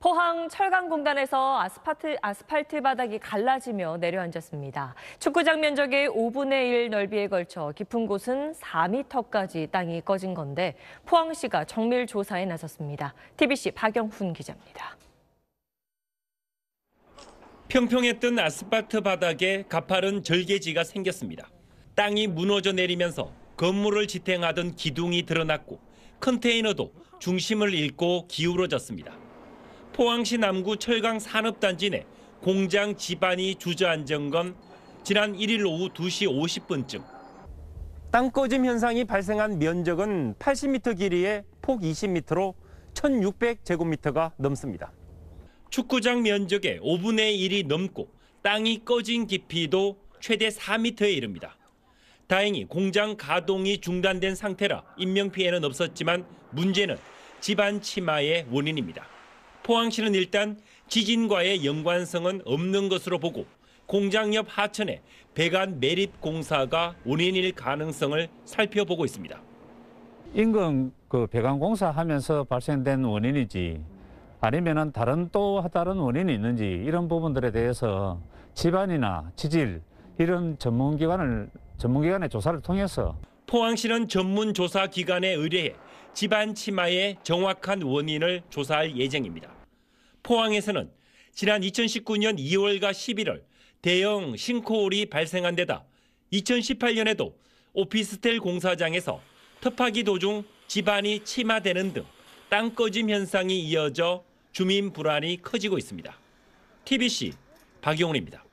포항 철강공단에서 아스팔트, 아스팔트 바닥이 갈라지며 내려앉았습니다. 축구장 면적의 5분의 1 넓이에 걸쳐 깊은 곳은 4미터까지 땅이 꺼진 건데 포항시가 정밀 조사에 나섰습니다. TBC 박영훈 기자입니다. 평평했던 아스팔트 바닥에 가파른 절개지가 생겼습니다. 땅이 무너져 내리면서 건물을 지탱하던 기둥이 드러났고 컨테이너도 중심을 잃고 기울어졌습니다. 포항시 남구 철강 산업단지 내 공장 집안이 주저앉은 건 지난 1일 오후 2시 50분쯤. 땅꺼짐 현상이 발생한 면적은 80m 길이의폭 20m로 1,600제곱미터가 넘습니다. 축구장 면적의 5분의 1이 넘고 땅이 꺼진 깊이도 최대 4m에 이릅니다. 다행히 공장 가동이 중단된 상태라 인명 피해는 없었지만 문제는 집안 치마의 원인입니다. 포항시는 일단 지진과의 연관성은 없는 것으로 보고 공장 옆 하천에 배관 매립 공사가 원인일 가능성을 살펴보고 있습니다. 인근 그 배관 공사하면서 발생된 원인이지 아니면은 다른 또 다른 원인이 있는지 이런 부분들에 대해서 집안이나 지질 이런 전문기관을 전문기관의 조사를 통해서 포항시는 전문 조사 기관에 의뢰해 집안 치마의 정확한 원인을 조사할 예정입니다. 포항에서는 지난 2019년 2월과 11월 대형 싱크홀이 발생한 데다 2018년에도 오피스텔 공사장에서 터파기 도중 집안이 침하되는 등 땅꺼짐 현상이 이어져 주민 불안이 커지고 있습니다. TBC 박용훈입니다.